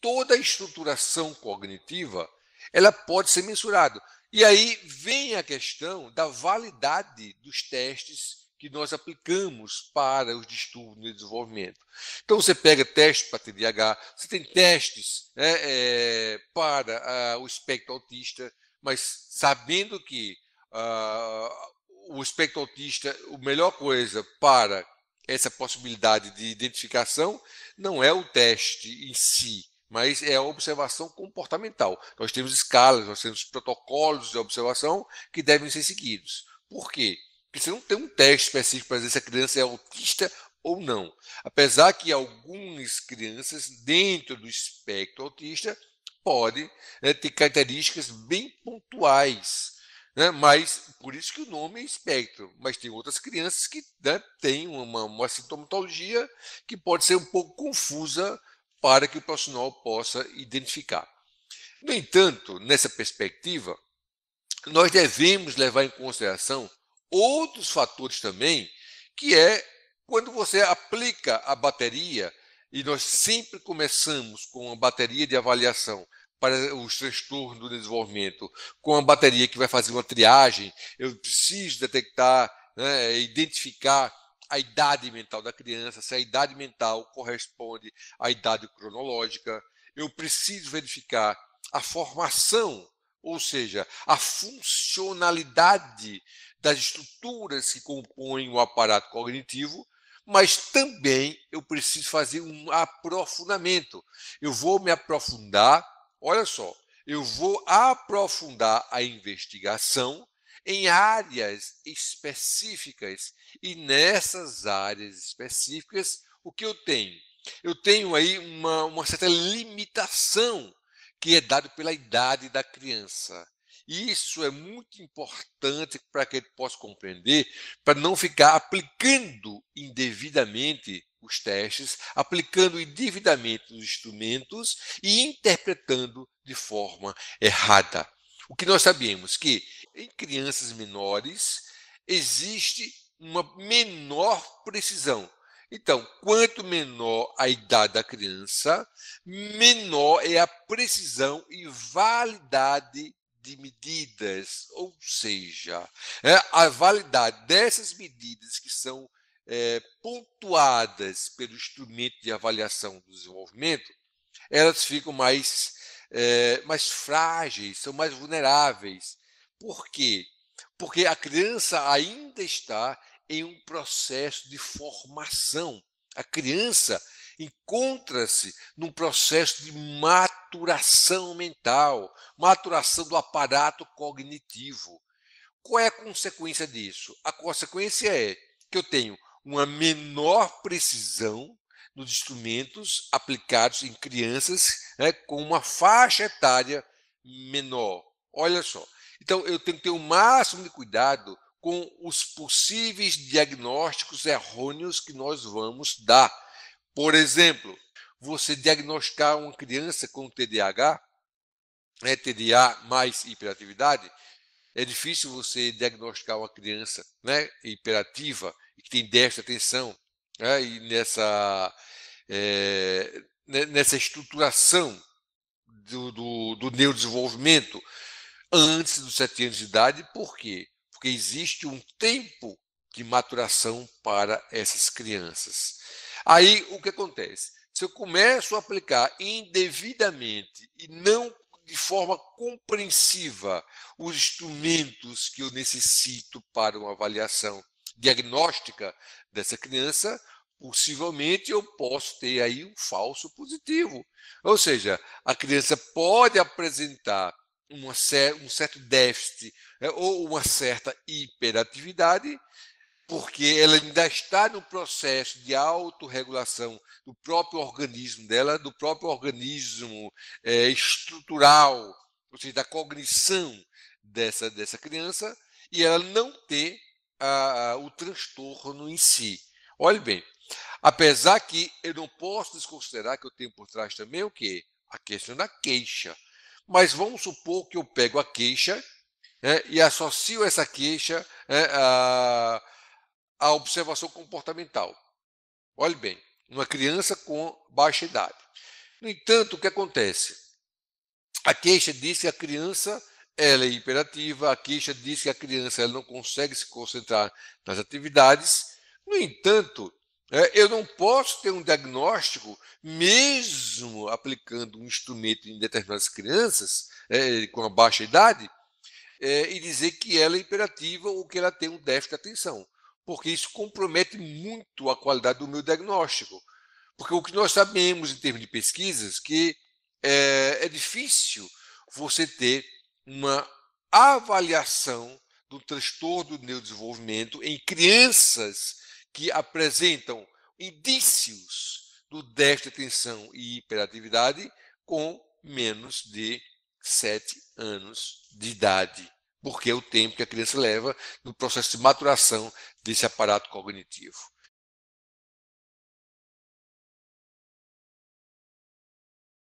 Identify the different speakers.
Speaker 1: toda a estruturação cognitiva ela pode ser mensurada. E aí vem a questão da validade dos testes que nós aplicamos para os distúrbios de desenvolvimento. Então, você pega testes para TDAH, você tem testes né, é, para o espectro autista, mas sabendo que o espectro autista, a melhor coisa para essa possibilidade de identificação não é o teste em si, mas é a observação comportamental. Então, nós temos escalas, nós temos protocolos de observação que devem ser seguidos. Por quê? Porque você não tem um teste específico para dizer se a criança é autista ou não. Apesar que algumas crianças dentro do espectro autista podem né, ter características bem pontuais. Né, mas por isso que o nome é espectro. Mas tem outras crianças que né, têm uma, uma sintomatologia que pode ser um pouco confusa para que o profissional possa identificar. No entanto, nessa perspectiva, nós devemos levar em consideração outros fatores também, que é quando você aplica a bateria, e nós sempre começamos com a bateria de avaliação para os transtornos do desenvolvimento, com a bateria que vai fazer uma triagem, eu preciso detectar, né, identificar a idade mental da criança, se a idade mental corresponde à idade cronológica. Eu preciso verificar a formação, ou seja, a funcionalidade das estruturas que compõem o aparato cognitivo, mas também eu preciso fazer um aprofundamento. Eu vou me aprofundar, olha só, eu vou aprofundar a investigação em áreas específicas. E nessas áreas específicas, o que eu tenho? Eu tenho aí uma, uma certa limitação que é dada pela idade da criança. Isso é muito importante para que ele possa compreender, para não ficar aplicando indevidamente os testes, aplicando indevidamente os instrumentos e interpretando de forma errada. O que nós sabemos que em crianças menores existe uma menor precisão. Então, quanto menor a idade da criança, menor é a precisão e validade de medidas, ou seja, é, a validade dessas medidas que são é, pontuadas pelo instrumento de avaliação do desenvolvimento, elas ficam mais é, mais frágeis, são mais vulneráveis. Por quê? Porque a criança ainda está em um processo de formação. A criança encontra-se num processo de maturação mental, maturação do aparato cognitivo. Qual é a consequência disso? A consequência é que eu tenho uma menor precisão dos instrumentos aplicados em crianças né, com uma faixa etária menor. Olha só. Então, eu tenho que ter o máximo de cuidado com os possíveis diagnósticos errôneos que nós vamos dar. Por exemplo, você diagnosticar uma criança com TDAH, né, TDA mais hiperatividade, é difícil você diagnosticar uma criança né, hiperativa que tem déficit de atenção né, e nessa é, nessa estruturação do, do, do neurodesenvolvimento antes dos sete anos de idade, por quê? Porque existe um tempo de maturação para essas crianças. Aí o que acontece? Se eu começo a aplicar indevidamente e não de forma compreensiva os instrumentos que eu necessito para uma avaliação diagnóstica dessa criança, possivelmente eu posso ter aí um falso positivo. Ou seja, a criança pode apresentar uma, um certo déficit né, ou uma certa hiperatividade, porque ela ainda está no processo de autorregulação do próprio organismo dela, do próprio organismo é, estrutural, ou seja, da cognição dessa, dessa criança, e ela não ter a, a, o transtorno em si. Olhe bem, Apesar que eu não posso desconsiderar que eu tenho por trás também o quê? A questão da queixa. Mas vamos supor que eu pego a queixa né, e associo essa queixa à, né, observação comportamental. Olhe bem, uma criança com baixa idade. No entanto, o que acontece? A queixa diz que a criança ela é hiperativa, a queixa diz que a criança ela não consegue se concentrar nas atividades. No entanto, é, eu não posso ter um diagnóstico, mesmo aplicando um instrumento em determinadas crianças é, com a baixa idade, é, e dizer que ela é imperativa ou que ela tem um déficit de atenção, porque isso compromete muito a qualidade do meu diagnóstico. Porque o que nós sabemos em termos de pesquisas que é difícil você ter uma avaliação do transtorno do neurodesenvolvimento em crianças que apresentam indícios do déficit de atenção e hiperatividade com menos de 7 anos de idade, porque é o tempo que a criança leva no processo de maturação desse aparato cognitivo.